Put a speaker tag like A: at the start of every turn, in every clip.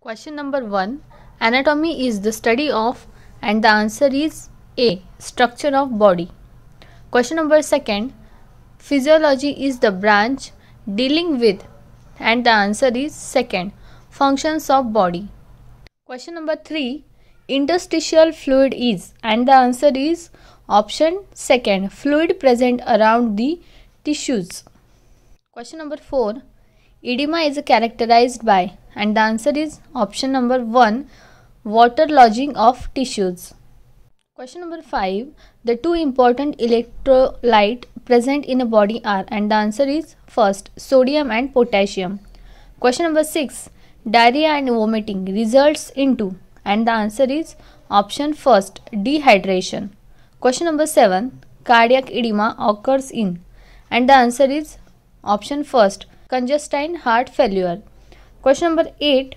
A: Question number 1 Anatomy is the study of and the answer is A. Structure of body. Question number 2 Physiology is the branch dealing with and the answer is second functions of body. Question number 3 interstitial fluid is and the answer is option second fluid present around the tissues. Question number 4 edema is characterized by? And the answer is option number 1 water lodging of tissues. Question number 5 The two important electrolyte present in a body are and the answer is first sodium and potassium. Question number 6 Diarrhea and vomiting results into and the answer is option first dehydration. Question number 7 Cardiac edema occurs in and the answer is option first congestive heart failure. Question number 8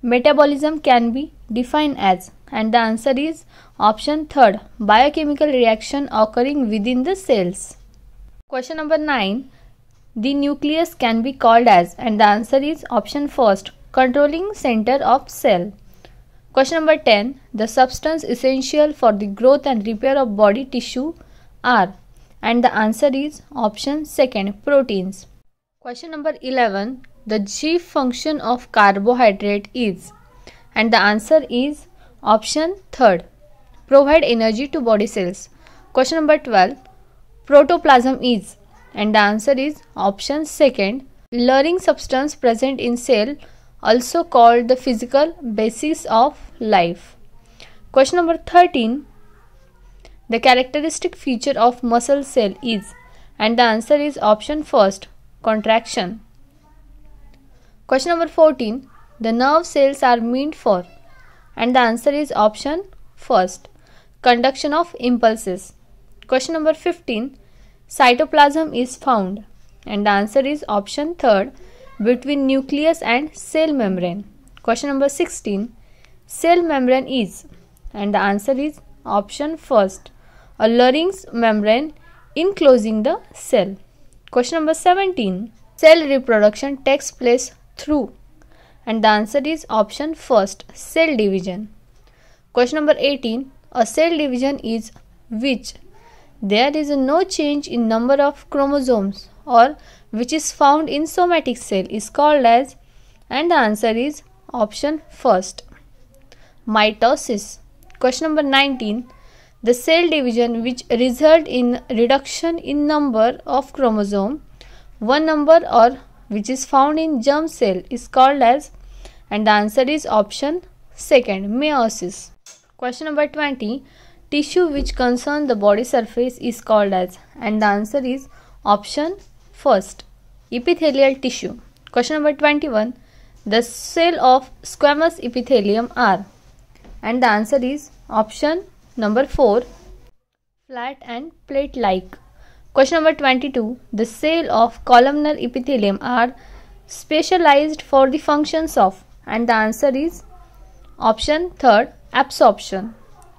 A: Metabolism can be defined as and the answer is option 3rd biochemical reaction occurring within the cells. Question number 9 The nucleus can be called as and the answer is option 1st controlling center of cell. Question number 10 The substance essential for the growth and repair of body tissue are and the answer is option 2nd proteins. Question number 11. The chief function of carbohydrate is and the answer is option 3rd. Provide energy to body cells. Question number 12. Protoplasm is and the answer is option 2nd. Luring substance present in cell also called the physical basis of life. Question number 13. The characteristic feature of muscle cell is and the answer is option 1st contraction. Question number 14. The nerve cells are meant for and the answer is option first. Conduction of impulses. Question number 15. Cytoplasm is found and the answer is option third between nucleus and cell membrane. Question number 16. Cell membrane is and the answer is option first. A larynx membrane enclosing the cell. Question number 17. Cell reproduction takes place through and the answer is option first cell division. Question number 18. A cell division is which there is no change in number of chromosomes or which is found in somatic cell is called as and the answer is option first. Mitosis. Question number 19 the cell division which result in reduction in number of chromosome one number or which is found in germ cell is called as and the answer is option second meiosis question number 20 tissue which concern the body surface is called as and the answer is option first epithelial tissue question number 21 the cell of squamous epithelium are and the answer is option Number 4 Flat and plate like. Question number 22 The cell of columnar epithelium are specialized for the functions of and the answer is option 3 absorption.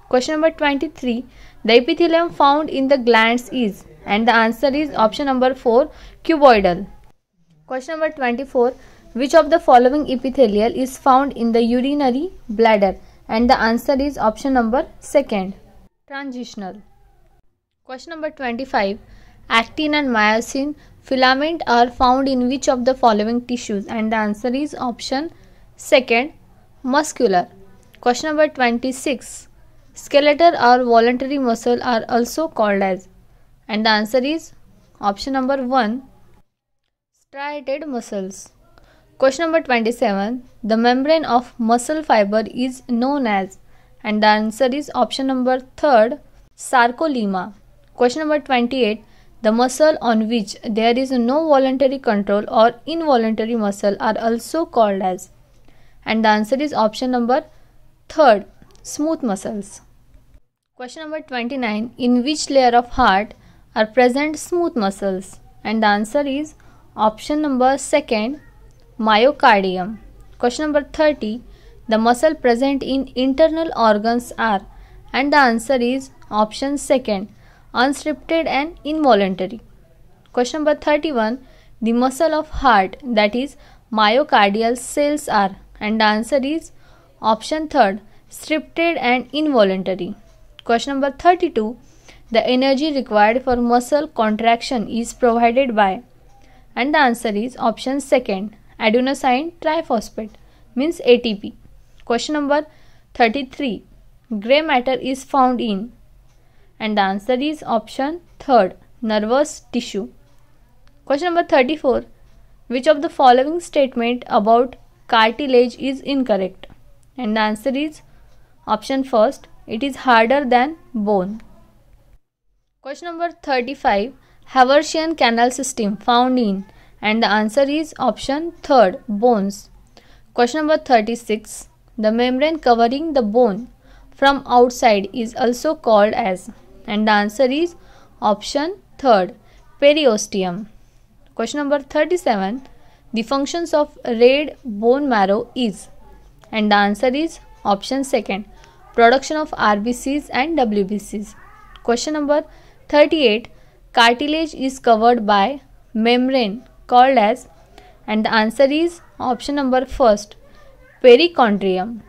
A: Question number 23 The epithelium found in the glands is and the answer is option number 4 cuboidal. Question number 24 Which of the following epithelial is found in the urinary bladder? and the answer is option number second transitional question number 25 actin and myosin filament are found in which of the following tissues and the answer is option second muscular question number 26 skeletal or voluntary muscle are also called as and the answer is option number 1 striated muscles Question number 27. The membrane of muscle fiber is known as and the answer is option number 3rd sarcolemma. Question number 28. The muscle on which there is no voluntary control or involuntary muscle are also called as and the answer is option number 3rd smooth muscles. Question number 29. In which layer of heart are present smooth muscles and the answer is option number 2nd Myocardium. Question number 30. The muscle present in internal organs are and the answer is option second unscripted and involuntary. Question number 31. The muscle of heart that is myocardial cells are and the answer is option third scripted and involuntary. Question number 32. The energy required for muscle contraction is provided by and the answer is option second adenosine triphosphate means ATP. Question number 33. Gray matter is found in and the answer is option 3rd nervous tissue. Question number 34. Which of the following statement about cartilage is incorrect? And the answer is option first. It is harder than bone. Question number 35. Haversian canal system found in and the answer is option third bones. Question number 36. The membrane covering the bone from outside is also called as and the answer is option third periosteum. Question number 37. The functions of red bone marrow is and the answer is option second production of RBCs and WBCs. Question number 38. Cartilage is covered by membrane called as and the answer is option number first perichondrium.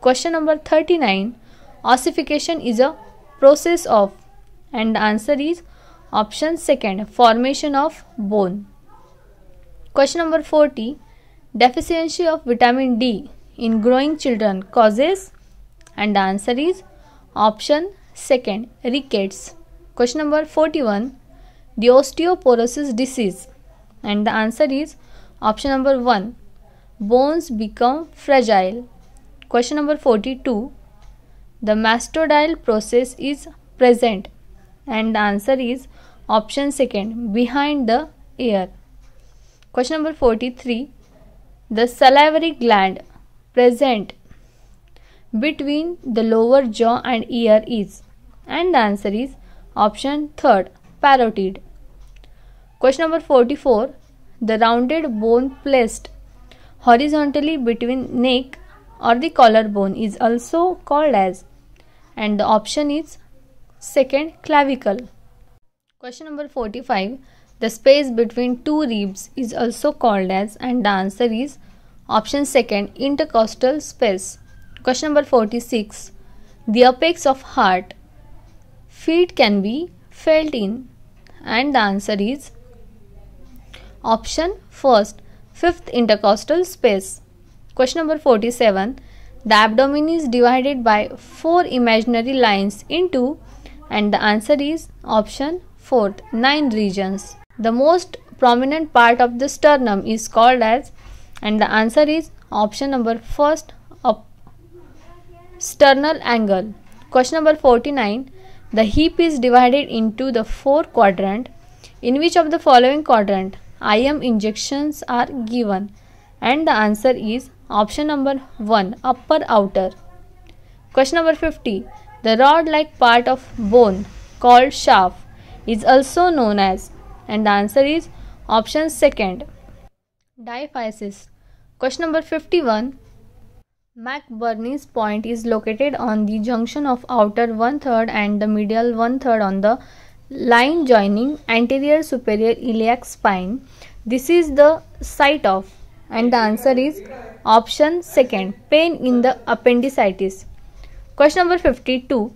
A: Question number 39 ossification is a process of and the answer is option second formation of bone. Question number 40 deficiency of vitamin D in growing children causes and the answer is option second rickets. Question number 41 the osteoporosis disease and the answer is option number 1 bones become fragile question number 42 the mastodyle process is present and the answer is option second behind the ear question number 43 the salivary gland present between the lower jaw and ear is and the answer is option third parotid Question number 44 The rounded bone placed horizontally between neck or the collarbone is also called as and the option is second clavicle. Question number 45 The space between two ribs is also called as and the answer is option second intercostal space. Question number 46 The apex of heart feet can be felt in and the answer is Option first, fifth intercostal space. Question number 47. The abdomen is divided by four imaginary lines into and the answer is option fourth, nine regions. The most prominent part of the sternum is called as and the answer is option number first up sternal angle question number 49 the hip is divided into the four quadrant in which of the following quadrant IM injections are given and the answer is option number 1 upper outer. Question number 50. The rod like part of bone called shaft is also known as and the answer is option second diaphysis. Question number 51. McBurney's point is located on the junction of outer one third and the medial one third on the line joining anterior superior iliac spine. This is the site of and the answer is option second pain in the appendicitis. Question number 52.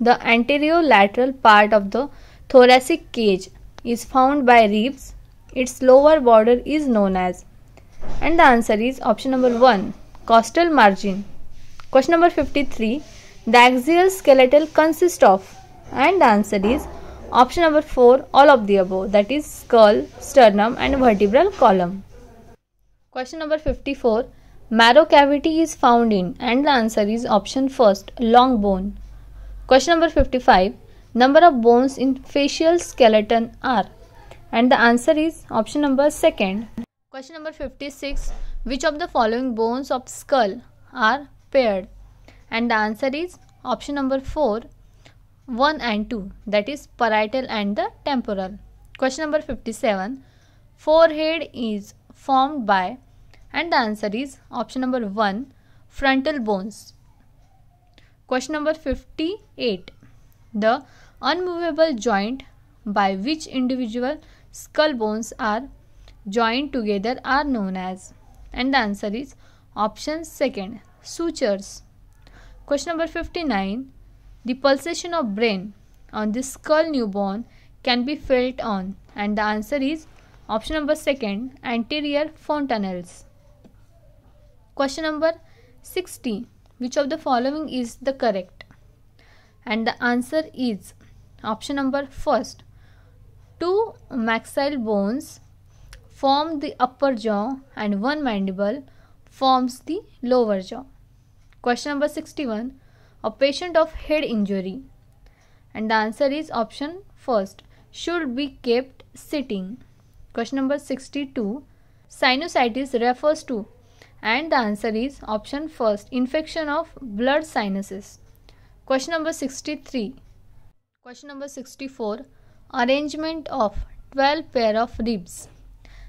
A: The anterior lateral part of the thoracic cage is found by ribs. Its lower border is known as and the answer is option number 1 costal margin. Question number 53. The axial skeletal consists of and the answer is Option number 4 all of the above that is skull, sternum and vertebral column. Question number 54 Marrow cavity is found in and the answer is option first long bone. Question number 55 Number of bones in facial skeleton are and the answer is option number second. Question number 56 Which of the following bones of skull are paired and the answer is option number 4 1 and 2 that is parietal and the temporal. Question number 57. Forehead is formed by and the answer is option number 1 frontal bones. Question number 58. The unmovable joint by which individual skull bones are joined together are known as and the answer is option second sutures. Question number 59. The pulsation of brain on this skull newborn can be felt on and the answer is option number second anterior fontanelles. Question number 60 which of the following is the correct and the answer is option number first two maxile bones form the upper jaw and one mandible forms the lower jaw. Question number 61 a patient of head injury? And the answer is option first should be kept sitting. Question number 62 Sinusitis refers to and the answer is option first infection of blood sinuses. Question number 63 Question number 64 Arrangement of 12 pair of ribs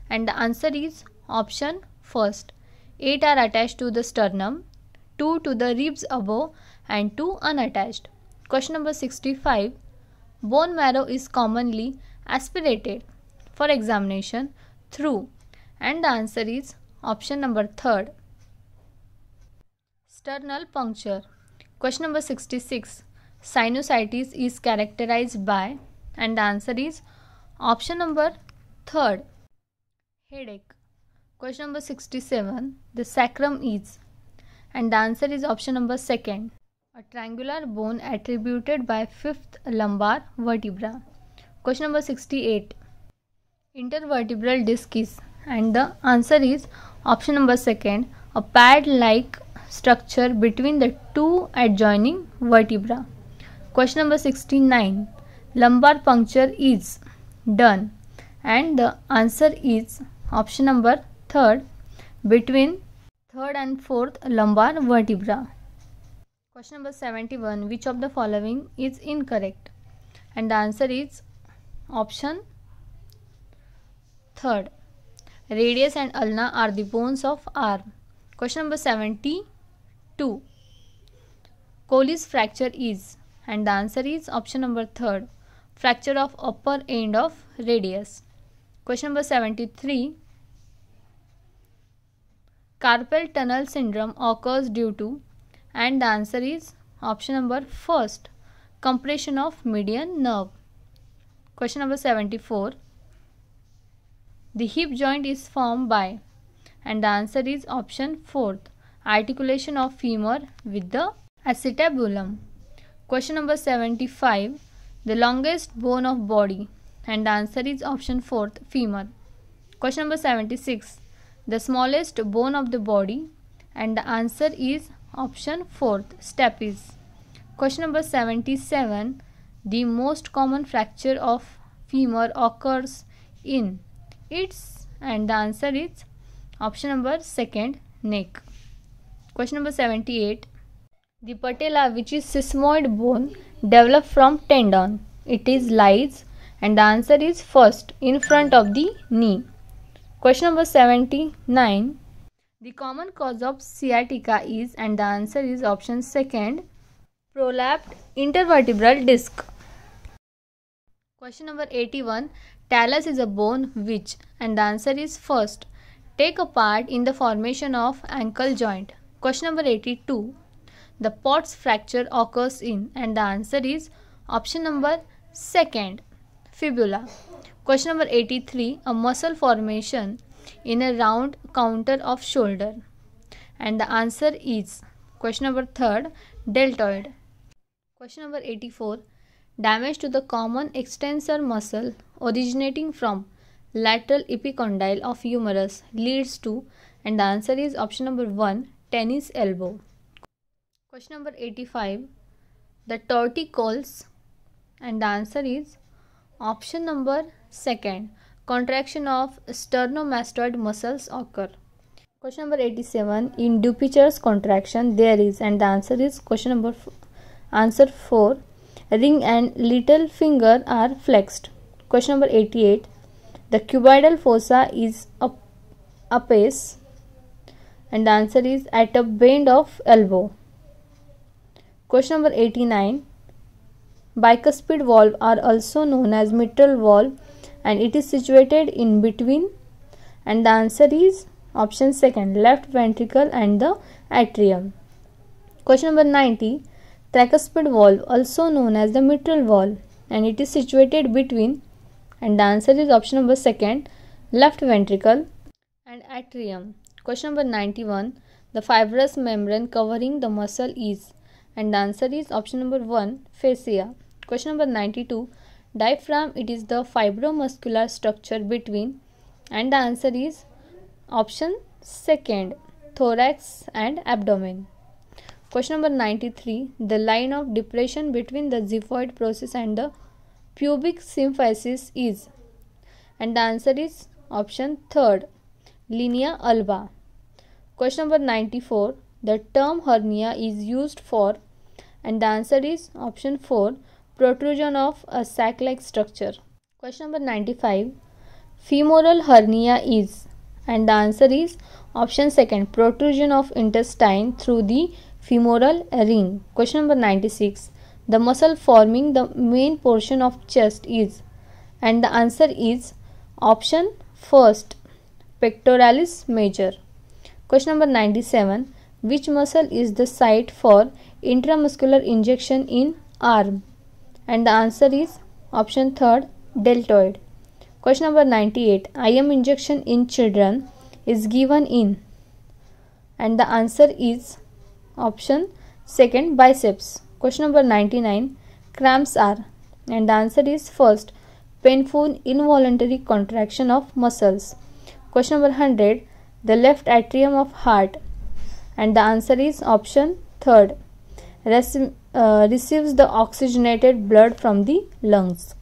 A: and the answer is option first 8 are attached to the sternum 2 to the ribs above and 2 unattached. Question number 65. Bone marrow is commonly aspirated for examination through and the answer is option number 3. Sternal puncture. Question number 66. Sinusitis is characterized by and the answer is option number 3. Headache. Question number 67. The sacrum is and the answer is option number 2. A triangular bone attributed by 5th lumbar vertebra. Question number 68. Intervertebral disc is and the answer is option number 2nd. A pad like structure between the two adjoining vertebra. Question number 69. Lumbar puncture is done and the answer is option number 3rd between 3rd and 4th lumbar vertebra. Question number 71 Which of the following is incorrect? And the answer is option third. Radius and ulna are the bones of arm. Question number 72 Colli's fracture is and the answer is option number third. Fracture of upper end of radius. Question number 73 Carpal tunnel syndrome occurs due to and the answer is option number first compression of median nerve question number 74 the hip joint is formed by and the answer is option fourth articulation of femur with the acetabulum question number 75 the longest bone of body and the answer is option fourth femur question number 76 the smallest bone of the body and the answer is Option fourth step is. Question number 77. The most common fracture of femur occurs in its and the answer is option number second neck. Question number 78. The patella which is sesamoid bone develop from tendon. It is lies and the answer is first in front of the knee. Question number 79. The common cause of sciatica is and the answer is option second prolapsed intervertebral disc. Question number 81 Talus is a bone which and the answer is first take a part in the formation of ankle joint. Question number 82 The pot's fracture occurs in and the answer is option number second fibula. Question number 83 A muscle formation in a round counter of shoulder and the answer is question number 3 deltoid question number 84 damage to the common extensor muscle originating from lateral epicondyle of humerus leads to and the answer is option number 1 tennis elbow question number 85 the calls, and the answer is option number second contraction of sternomastoid muscles occur. Question number 87 in Dupuytren's contraction there is and the answer is question number answer 4 ring and little finger are flexed. Question number 88 the cuboidal fossa is up, apace and the answer is at a bend of elbow. Question number 89 bicuspid valve are also known as mitral valve and it is situated in between and the answer is option second left ventricle and the atrium question number 90 tricuspid valve also known as the mitral valve and it is situated between and the answer is option number second left ventricle and atrium question number 91 the fibrous membrane covering the muscle is and the answer is option number 1 fascia question number 92 diaphragm it is the fibromuscular structure between and the answer is option second thorax and abdomen question number 93 the line of depression between the xiphoid process and the pubic symphysis is and the answer is option third linea alba question number 94 the term hernia is used for and the answer is option 4 protrusion of a sac-like structure. Question number 95. Femoral hernia is and the answer is option second protrusion of intestine through the femoral ring. Question number 96. The muscle forming the main portion of chest is and the answer is option first pectoralis major. Question number 97. Which muscle is the site for intramuscular injection in arm? and the answer is option third deltoid. Question number 98 IM injection in children is given in and the answer is option second biceps. Question number 99 cramps are and the answer is first painful involuntary contraction of muscles. Question number 100 the left atrium of heart and the answer is option third. Uh, receives the oxygenated blood from the lungs